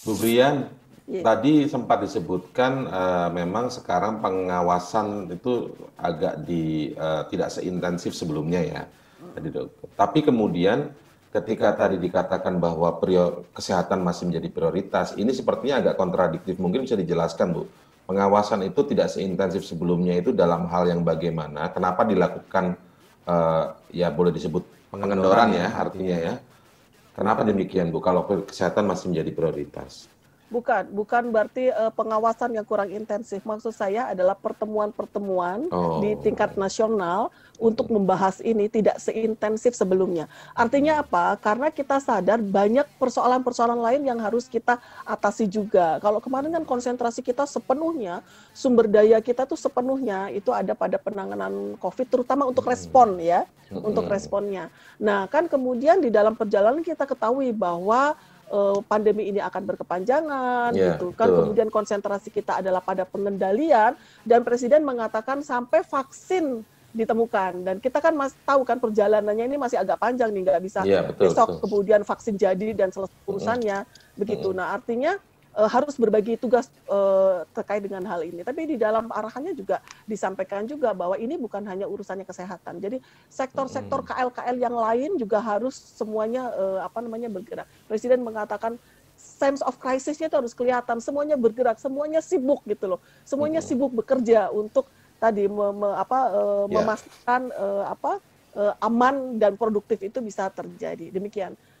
Bu Brian, yeah. tadi sempat disebutkan uh, memang sekarang pengawasan itu agak di uh, tidak seintensif sebelumnya ya. Tadi Tapi kemudian ketika tadi dikatakan bahwa prior, kesehatan masih menjadi prioritas, ini sepertinya agak kontradiktif. Mungkin bisa dijelaskan Bu. Pengawasan itu tidak seintensif sebelumnya itu dalam hal yang bagaimana? Kenapa dilakukan uh, ya boleh disebut pengendoran ya, ya artinya ya? Kenapa demikian Bu? Kalau kesehatan masih menjadi prioritas? Bukan, bukan berarti uh, pengawasan yang kurang intensif. Maksud saya adalah pertemuan-pertemuan oh. di tingkat nasional untuk membahas ini tidak seintensif sebelumnya. Artinya apa? Karena kita sadar banyak persoalan-persoalan lain yang harus kita atasi juga. Kalau kemarin kan konsentrasi kita sepenuhnya, sumber daya kita tuh sepenuhnya itu ada pada penanganan COVID, terutama untuk hmm. respon ya, hmm. untuk responnya. Nah, kan kemudian di dalam perjalanan kita ketahui bahwa uh, pandemi ini akan berkepanjangan yeah, gitu kan. Betul. Kemudian konsentrasi kita adalah pada pengendalian dan presiden mengatakan sampai vaksin ditemukan dan kita kan mas tahu kan perjalanannya ini masih agak panjang nih nggak bisa yeah, betul, besok betul. kemudian vaksin jadi dan selesai urusannya mm. begitu mm. nah artinya e, harus berbagi tugas e, terkait dengan hal ini. Tapi di dalam arahannya juga disampaikan juga bahwa ini bukan hanya urusannya kesehatan. Jadi sektor-sektor KL-KL yang lain juga harus semuanya e, apa namanya bergerak. Presiden mengatakan sense of crisisnya itu harus kelihatan. Semuanya bergerak, semuanya sibuk gitu loh. Semuanya sibuk bekerja untuk tadi me, me, apa, memastikan yeah. memastikan apa aman dan produktif itu bisa terjadi. Demikian.